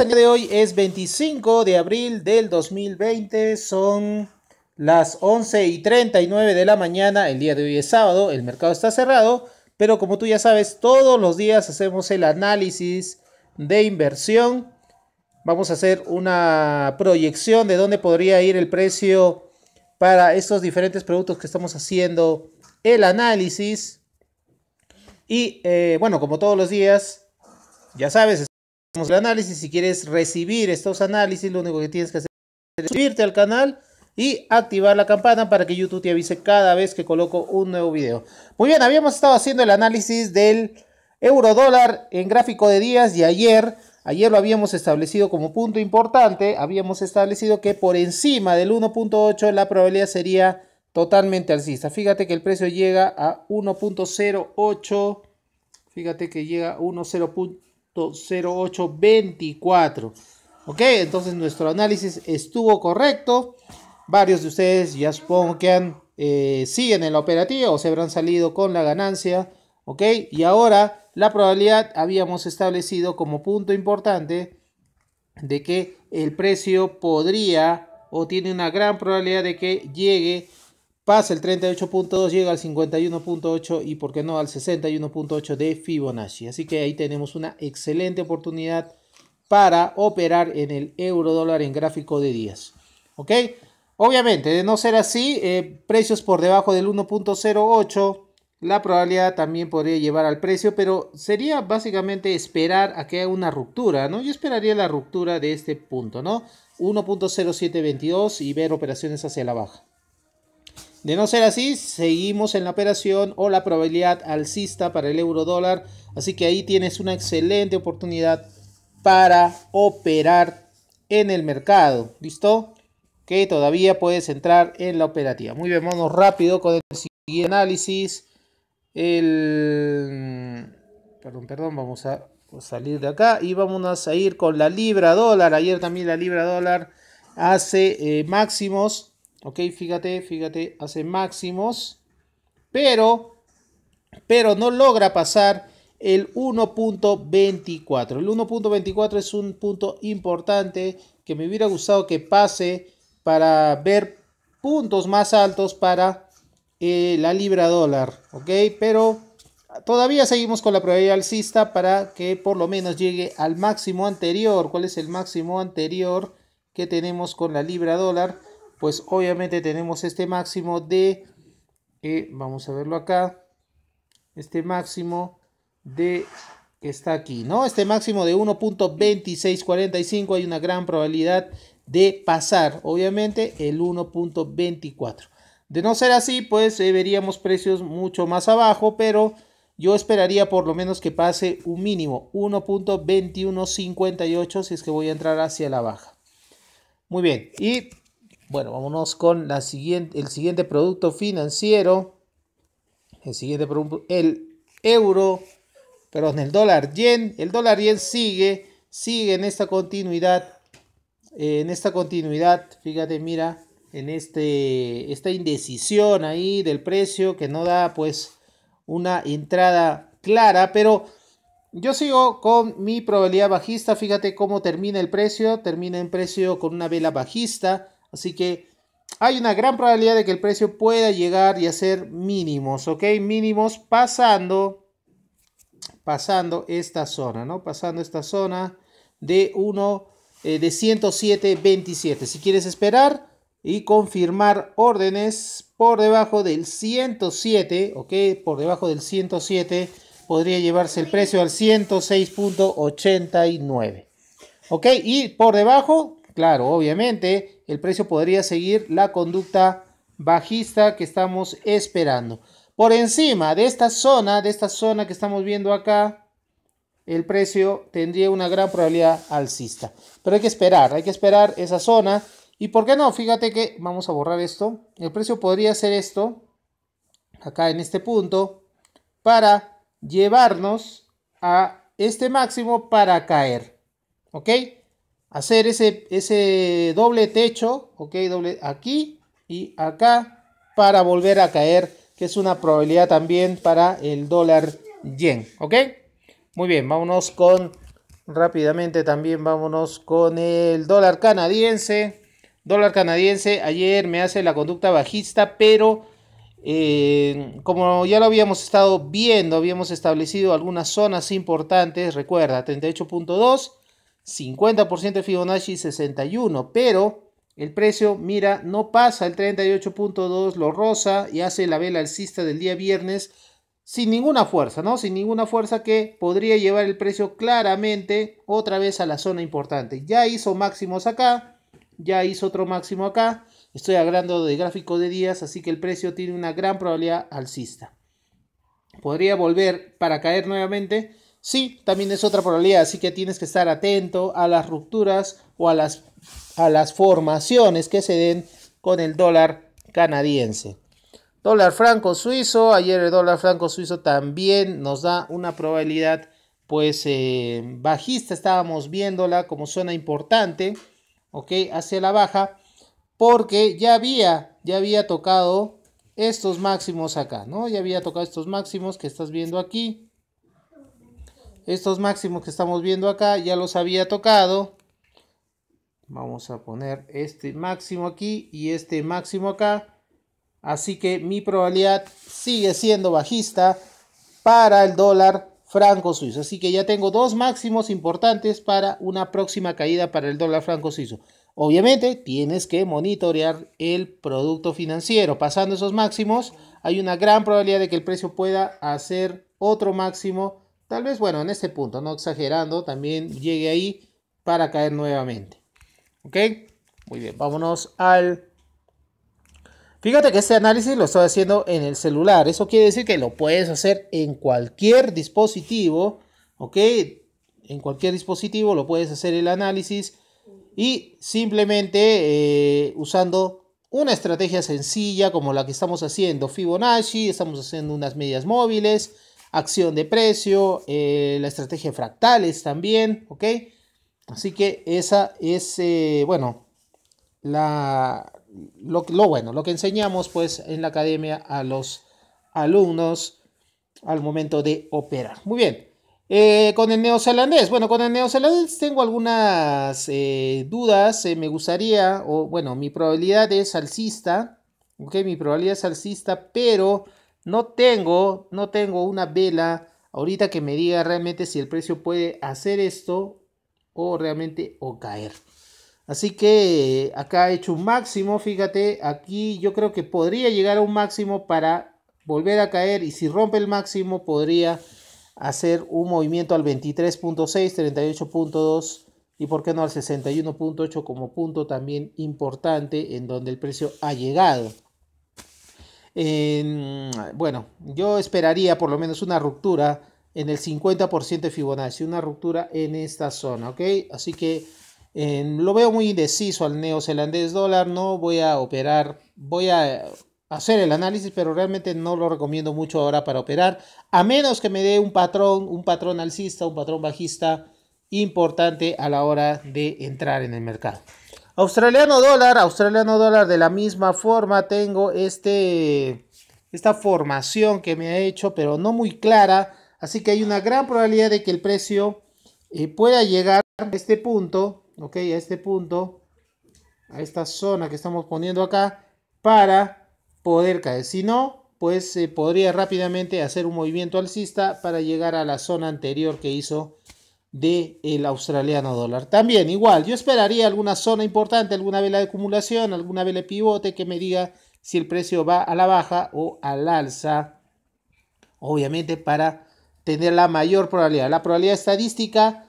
el día de hoy es 25 de abril del 2020, son las 11 y 39 de la mañana, el día de hoy es sábado, el mercado está cerrado, pero como tú ya sabes, todos los días hacemos el análisis de inversión. Vamos a hacer una proyección de dónde podría ir el precio para estos diferentes productos que estamos haciendo el análisis. Y eh, bueno, como todos los días, ya sabes, el análisis. Si quieres recibir estos análisis, lo único que tienes que hacer es suscribirte al canal y activar la campana para que YouTube te avise cada vez que coloco un nuevo video. Muy bien, habíamos estado haciendo el análisis del euro dólar en gráfico de días y ayer, ayer lo habíamos establecido como punto importante, habíamos establecido que por encima del 1.8 la probabilidad sería totalmente alcista. Fíjate que el precio llega a 1.08, fíjate que llega a 1.08 0824. Ok, entonces nuestro análisis estuvo correcto. Varios de ustedes ya supongo que han, eh, siguen en la operativa o se habrán salido con la ganancia. Ok, y ahora la probabilidad habíamos establecido como punto importante de que el precio podría o tiene una gran probabilidad de que llegue Pasa el 38.2, llega al 51.8 y, por qué no, al 61.8 de Fibonacci. Así que ahí tenemos una excelente oportunidad para operar en el euro dólar en gráfico de días. ¿Ok? Obviamente, de no ser así, eh, precios por debajo del 1.08, la probabilidad también podría llevar al precio, pero sería básicamente esperar a que haya una ruptura, ¿no? Yo esperaría la ruptura de este punto, ¿no? 1.0722 y ver operaciones hacia la baja. De no ser así, seguimos en la operación o la probabilidad alcista para el euro dólar. Así que ahí tienes una excelente oportunidad para operar en el mercado. ¿Listo? Que todavía puedes entrar en la operativa. Muy bien, vamos rápido con el siguiente análisis. Perdón, perdón, vamos a salir de acá y vamos a ir con la libra dólar. Ayer también la libra dólar hace eh, máximos Ok, fíjate, fíjate, hace máximos, pero, pero no logra pasar el 1.24. El 1.24 es un punto importante que me hubiera gustado que pase para ver puntos más altos para eh, la libra dólar. Ok, pero todavía seguimos con la probabilidad alcista para que por lo menos llegue al máximo anterior. ¿Cuál es el máximo anterior que tenemos con la libra dólar? pues obviamente tenemos este máximo de, eh, vamos a verlo acá, este máximo de que está aquí, ¿no? Este máximo de 1.2645 hay una gran probabilidad de pasar, obviamente, el 1.24. De no ser así, pues eh, veríamos precios mucho más abajo, pero yo esperaría por lo menos que pase un mínimo 1.2158 si es que voy a entrar hacia la baja. Muy bien, y bueno, vámonos con el siguiente producto financiero. El siguiente producto, el euro, perdón, el dólar yen. El dólar yen sigue, sigue en esta continuidad. Eh, en esta continuidad, fíjate, mira, en este, esta indecisión ahí del precio que no da pues una entrada clara, pero yo sigo con mi probabilidad bajista. Fíjate cómo termina el precio. Termina en precio con una vela bajista. Así que hay una gran probabilidad de que el precio pueda llegar y hacer mínimos, ¿ok? Mínimos pasando, pasando esta zona, ¿no? Pasando esta zona de 1, eh, de 107.27. Si quieres esperar y confirmar órdenes por debajo del 107, ¿ok? Por debajo del 107 podría llevarse el precio al 106.89. ¿Ok? Y por debajo Claro, obviamente el precio podría seguir la conducta bajista que estamos esperando. Por encima de esta zona, de esta zona que estamos viendo acá, el precio tendría una gran probabilidad alcista. Pero hay que esperar, hay que esperar esa zona. ¿Y por qué no? Fíjate que, vamos a borrar esto, el precio podría ser esto, acá en este punto, para llevarnos a este máximo para caer. ¿Ok? hacer ese, ese doble techo, ok, doble aquí y acá para volver a caer, que es una probabilidad también para el dólar yen, ok. Muy bien, vámonos con rápidamente también vámonos con el dólar canadiense. Dólar canadiense ayer me hace la conducta bajista, pero eh, como ya lo habíamos estado viendo, habíamos establecido algunas zonas importantes. Recuerda, 38.2 50% de Fibonacci 61, pero el precio, mira, no pasa el 38.2, lo rosa y hace la vela alcista del día viernes sin ninguna fuerza, ¿no? Sin ninguna fuerza que podría llevar el precio claramente otra vez a la zona importante. Ya hizo máximos acá, ya hizo otro máximo acá. Estoy hablando de gráfico de días, así que el precio tiene una gran probabilidad alcista. Podría volver para caer nuevamente, Sí, también es otra probabilidad, así que tienes que estar atento a las rupturas o a las, a las formaciones que se den con el dólar canadiense. Dólar franco suizo, ayer el dólar franco suizo también nos da una probabilidad pues eh, bajista, estábamos viéndola como zona importante, ok, hacia la baja, porque ya había, ya había tocado estos máximos acá, ¿no? Ya había tocado estos máximos que estás viendo aquí, estos máximos que estamos viendo acá ya los había tocado. Vamos a poner este máximo aquí y este máximo acá. Así que mi probabilidad sigue siendo bajista para el dólar franco suizo. Así que ya tengo dos máximos importantes para una próxima caída para el dólar franco suizo. Obviamente tienes que monitorear el producto financiero. Pasando esos máximos hay una gran probabilidad de que el precio pueda hacer otro máximo Tal vez, bueno, en este punto, no exagerando, también llegue ahí para caer nuevamente. ¿Ok? Muy bien, vámonos al... Fíjate que este análisis lo estoy haciendo en el celular. Eso quiere decir que lo puedes hacer en cualquier dispositivo. ¿Ok? En cualquier dispositivo lo puedes hacer el análisis. Y simplemente eh, usando una estrategia sencilla como la que estamos haciendo Fibonacci, estamos haciendo unas medias móviles, acción de precio, eh, la estrategia de fractales también, ¿ok? Así que esa es, eh, bueno, la, lo, bueno, lo que enseñamos pues en la academia a los alumnos al momento de operar. Muy bien, eh, con el neozelandés, bueno, con el neozelandés tengo algunas dudas, me gustaría, o bueno, mi probabilidad es alcista, ¿ok? Mi probabilidad es alcista, pero... No tengo, no tengo una vela ahorita que me diga realmente si el precio puede hacer esto o realmente o caer. Así que eh, acá he hecho un máximo, fíjate, aquí yo creo que podría llegar a un máximo para volver a caer y si rompe el máximo podría hacer un movimiento al 23.6, 38.2 y por qué no al 61.8 como punto también importante en donde el precio ha llegado bueno, yo esperaría por lo menos una ruptura en el 50% de Fibonacci, una ruptura en esta zona, ¿ok? Así que em, lo veo muy indeciso al neozelandés dólar, no voy a operar, voy a hacer el análisis, pero realmente no lo recomiendo mucho ahora para operar, a menos que me dé un patrón, un patrón alcista, un patrón bajista importante a la hora de entrar en el mercado. Australiano dólar, australiano dólar de la misma forma tengo este, esta formación que me ha hecho, pero no muy clara. Así que hay una gran probabilidad de que el precio eh, pueda llegar a este punto, ok, a este punto, a esta zona que estamos poniendo acá, para poder caer. Si no, pues eh, podría rápidamente hacer un movimiento alcista para llegar a la zona anterior que hizo del el australiano dólar. También igual, yo esperaría alguna zona importante, alguna vela de acumulación, alguna vela de pivote que me diga si el precio va a la baja o al alza. Obviamente para tener la mayor probabilidad. La probabilidad estadística,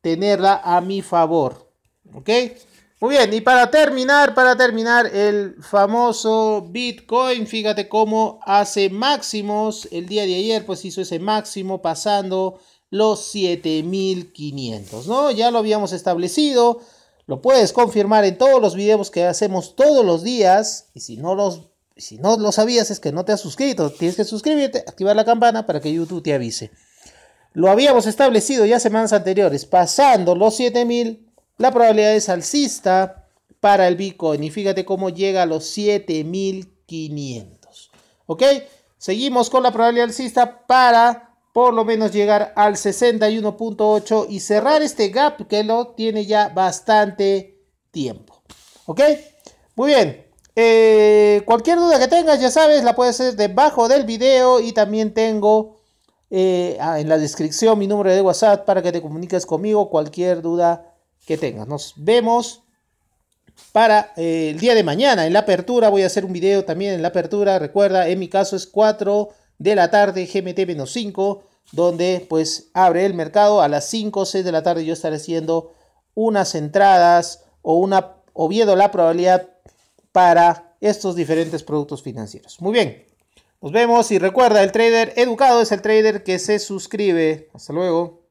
tenerla a mi favor. ¿Ok? Muy bien, y para terminar, para terminar, el famoso Bitcoin, fíjate cómo hace máximos el día de ayer, pues hizo ese máximo pasando los 7500, ¿no? Ya lo habíamos establecido, lo puedes confirmar en todos los videos que hacemos todos los días y si no los si no lo sabías es que no te has suscrito, tienes que suscribirte, activar la campana para que YouTube te avise. Lo habíamos establecido ya semanas anteriores, pasando los 7000, la probabilidad es alcista para el Bitcoin y fíjate cómo llega a los 7500. ¿Ok? Seguimos con la probabilidad alcista para por lo menos llegar al 61.8 y cerrar este gap que lo tiene ya bastante tiempo. ¿Ok? Muy bien. Eh, cualquier duda que tengas, ya sabes, la puedes hacer debajo del video y también tengo eh, ah, en la descripción mi número de WhatsApp para que te comuniques conmigo cualquier duda que tengas. Nos vemos para eh, el día de mañana en la apertura. Voy a hacer un video también en la apertura. Recuerda, en mi caso es 4 de la tarde, GMT-5 donde pues abre el mercado a las 5 o 6 de la tarde. Yo estaré haciendo unas entradas o, una, o viendo la probabilidad para estos diferentes productos financieros. Muy bien, nos vemos y recuerda, el trader educado es el trader que se suscribe. Hasta luego.